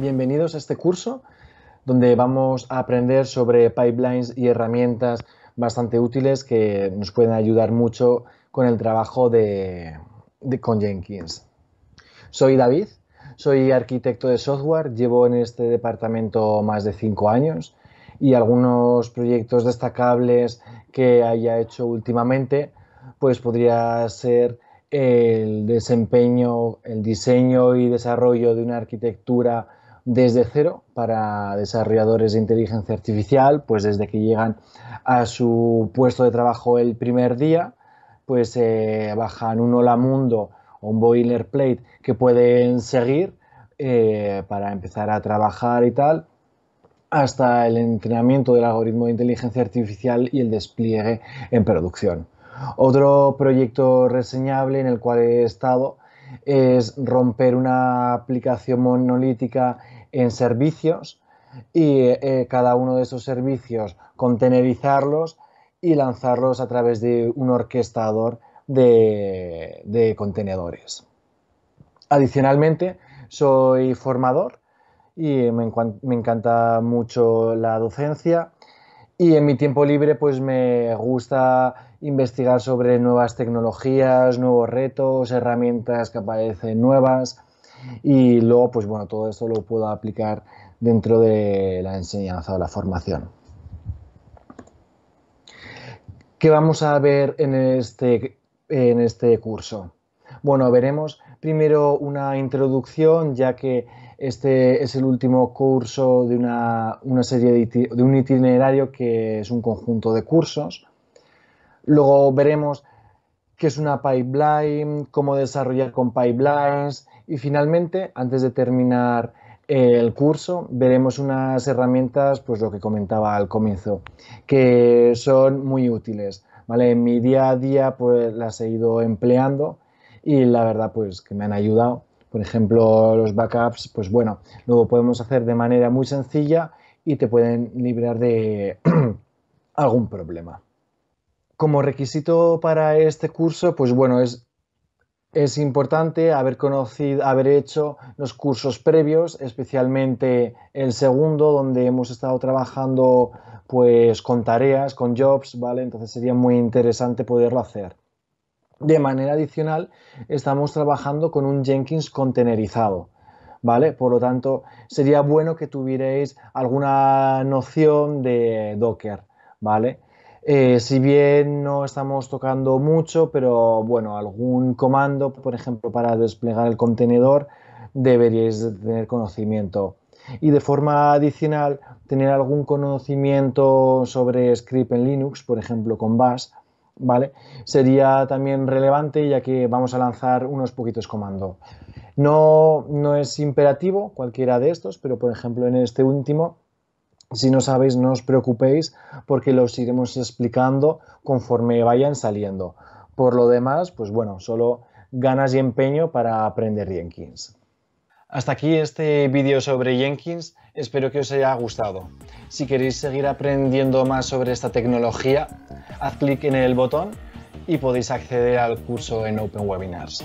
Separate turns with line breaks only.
bienvenidos a este curso donde vamos a aprender sobre pipelines y herramientas bastante útiles que nos pueden ayudar mucho con el trabajo de, con Jenkins. Soy David, soy arquitecto de software, llevo en este departamento más de cinco años y algunos proyectos destacables que haya hecho últimamente, pues podría ser el desempeño, el diseño y desarrollo de una arquitectura desde cero para desarrolladores de inteligencia artificial, pues desde que llegan a su puesto de trabajo el primer día, pues eh, bajan un hola mundo o un boilerplate que pueden seguir eh, para empezar a trabajar y tal, hasta el entrenamiento del algoritmo de inteligencia artificial y el despliegue en producción. Otro proyecto reseñable en el cual he estado es romper una aplicación monolítica en servicios y eh, cada uno de esos servicios contenerizarlos y lanzarlos a través de un orquestador de, contenedores. Adicionalmente, soy formador y me, encanta mucho la docencia y en mi tiempo libre pues me gusta investigar sobre nuevas tecnologías, nuevos retos, herramientas que aparecen nuevas y luego, pues bueno, todo esto lo puedo aplicar dentro de la enseñanza o la formación. ¿Qué vamos a ver en este, este curso? Bueno, veremos primero una introducción, ya que este es el último curso de una, serie de, de, un itinerario que es un conjunto de cursos. Luego veremos qué es una pipeline, cómo desarrollar con pipelines y finalmente, antes de terminar el curso, veremos unas herramientas, pues lo que comentaba al comienzo, que son muy útiles. ¿vale? En mi día a día pues las he ido empleando y la verdad pues que me han ayudado. Por ejemplo, los backups, pues bueno, luego podemos hacer de manera muy sencilla y te pueden librar de algún problema como requisito para este curso, pues bueno, es, es importante haber conocido, haber hecho los cursos previos, especialmente el segundo, donde hemos estado trabajando pues con tareas, con jobs, ¿vale? Entonces sería muy interesante poderlo hacer. De manera adicional, estamos trabajando con un Jenkins contenerizado. ¿Vale? Por lo tanto, sería bueno que tuvierais alguna noción de Docker, ¿vale? Eh, si bien no estamos tocando mucho, pero bueno, algún comando, por ejemplo, para desplegar el contenedor, deberíais tener conocimiento. Y de forma adicional, tener algún conocimiento sobre script en Linux, por ejemplo, con Bash, ¿vale? Sería también relevante ya que vamos a lanzar unos poquitos comandos. No, no es imperativo cualquiera de estos, pero por ejemplo en este último si no sabéis, no os preocupéis porque los iremos explicando conforme vayan saliendo. Por lo demás, pues bueno, solo ganas y empeño para aprender Jenkins. Hasta aquí este vídeo sobre Jenkins, espero que os haya gustado. Si queréis seguir aprendiendo más sobre esta tecnología, haz clic en el botón y podéis acceder al curso en Open Webinars.